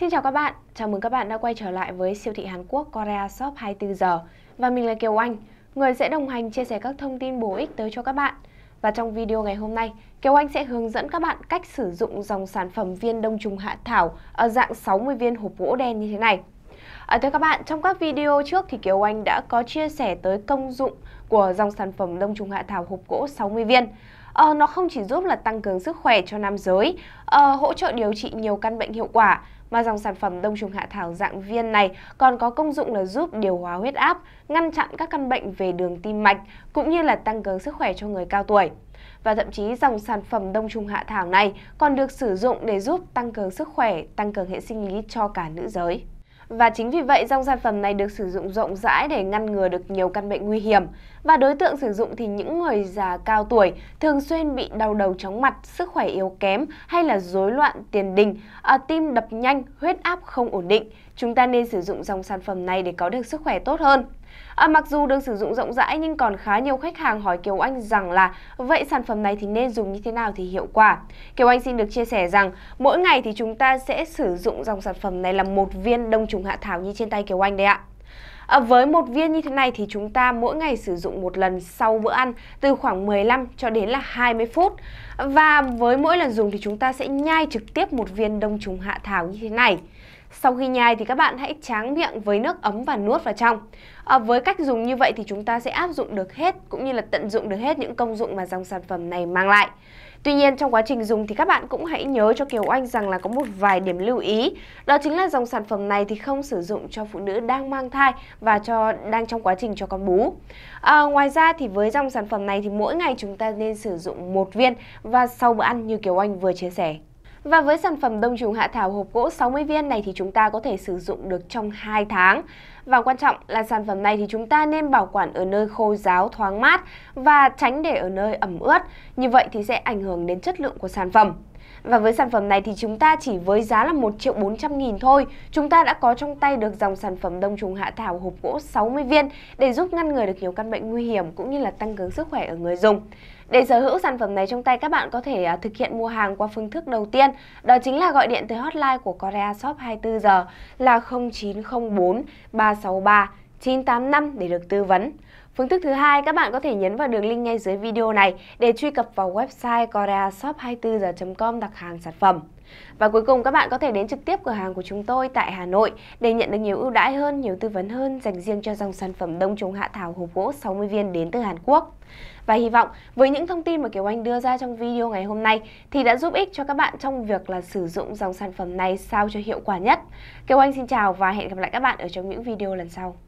Xin chào các bạn, chào mừng các bạn đã quay trở lại với siêu thị Hàn Quốc Korea Shop 24 giờ và mình là Kiều Anh, người sẽ đồng hành chia sẻ các thông tin bổ ích tới cho các bạn. Và trong video ngày hôm nay, Kiều Anh sẽ hướng dẫn các bạn cách sử dụng dòng sản phẩm viên đông trùng hạ thảo ở dạng 60 viên hộp gỗ đen như thế này. À, thưa các bạn, trong các video trước thì Kiều Anh đã có chia sẻ tới công dụng của dòng sản phẩm đông trùng hạ thảo hộp gỗ 60 viên. À, nó không chỉ giúp là tăng cường sức khỏe cho nam giới, à, hỗ trợ điều trị nhiều căn bệnh hiệu quả, mà dòng sản phẩm đông trùng hạ thảo dạng viên này còn có công dụng là giúp điều hòa huyết áp, ngăn chặn các căn bệnh về đường tim mạch cũng như là tăng cường sức khỏe cho người cao tuổi. Và thậm chí dòng sản phẩm đông trùng hạ thảo này còn được sử dụng để giúp tăng cường sức khỏe, tăng cường hệ sinh lý cho cả nữ giới. Và chính vì vậy dòng sản phẩm này được sử dụng rộng rãi để ngăn ngừa được nhiều căn bệnh nguy hiểm. Và đối tượng sử dụng thì những người già cao tuổi thường xuyên bị đau đầu chóng mặt, sức khỏe yếu kém hay là rối loạn tiền đình, à, tim đập nhanh, huyết áp không ổn định chúng ta nên sử dụng dòng sản phẩm này để có được sức khỏe tốt hơn. À, mặc dù được sử dụng rộng rãi nhưng còn khá nhiều khách hàng hỏi Kiều Anh rằng là vậy sản phẩm này thì nên dùng như thế nào thì hiệu quả. Kiều Anh xin được chia sẻ rằng mỗi ngày thì chúng ta sẽ sử dụng dòng sản phẩm này là một viên đông trùng hạ thảo như trên tay Kiều Anh đây ạ. À, với một viên như thế này thì chúng ta mỗi ngày sử dụng một lần sau bữa ăn từ khoảng 15 cho đến là 20 phút. Và với mỗi lần dùng thì chúng ta sẽ nhai trực tiếp một viên đông trùng hạ thảo như thế này. Sau khi nhai thì các bạn hãy tráng miệng với nước ấm và nuốt vào trong. À, với cách dùng như vậy thì chúng ta sẽ áp dụng được hết cũng như là tận dụng được hết những công dụng mà dòng sản phẩm này mang lại. Tuy nhiên trong quá trình dùng thì các bạn cũng hãy nhớ cho Kiều anh rằng là có một vài điểm lưu ý. Đó chính là dòng sản phẩm này thì không sử dụng cho phụ nữ đang mang thai và cho đang trong quá trình cho con bú. À, ngoài ra thì với dòng sản phẩm này thì mỗi ngày chúng ta nên sử dụng một viên và sau bữa ăn như Kiều anh vừa chia sẻ. Và với sản phẩm đông trùng hạ thảo hộp gỗ 60 viên này thì chúng ta có thể sử dụng được trong 2 tháng và quan trọng là sản phẩm này thì chúng ta nên bảo quản ở nơi khô ráo thoáng mát và tránh để ở nơi ẩm ướt. Như vậy thì sẽ ảnh hưởng đến chất lượng của sản phẩm. Và với sản phẩm này thì chúng ta chỉ với giá là 1 triệu 400 nghìn thôi, chúng ta đã có trong tay được dòng sản phẩm đông trùng hạ thảo hộp gỗ 60 viên để giúp ngăn ngừa được nhiều căn bệnh nguy hiểm cũng như là tăng cường sức khỏe ở người dùng. Để sở hữu sản phẩm này trong tay các bạn có thể à, thực hiện mua hàng qua phương thức đầu tiên, đó chính là gọi điện tới hotline của Korea Shop 24 giờ là 0904 36 363 985 để được tư vấn. Phương thức thứ hai, các bạn có thể nhấn vào đường link ngay dưới video này để truy cập vào website koreashop24h.com đặt hàng sản phẩm. Và cuối cùng các bạn có thể đến trực tiếp cửa hàng của chúng tôi tại Hà Nội để nhận được nhiều ưu đãi hơn, nhiều tư vấn hơn dành riêng cho dòng sản phẩm đông trùng hạ thảo hộp gỗ 60 viên đến từ Hàn Quốc. Và hy vọng với những thông tin mà Kiều Anh đưa ra trong video ngày hôm nay thì đã giúp ích cho các bạn trong việc là sử dụng dòng sản phẩm này sao cho hiệu quả nhất. Kiều Anh xin chào và hẹn gặp lại các bạn ở trong những video lần sau.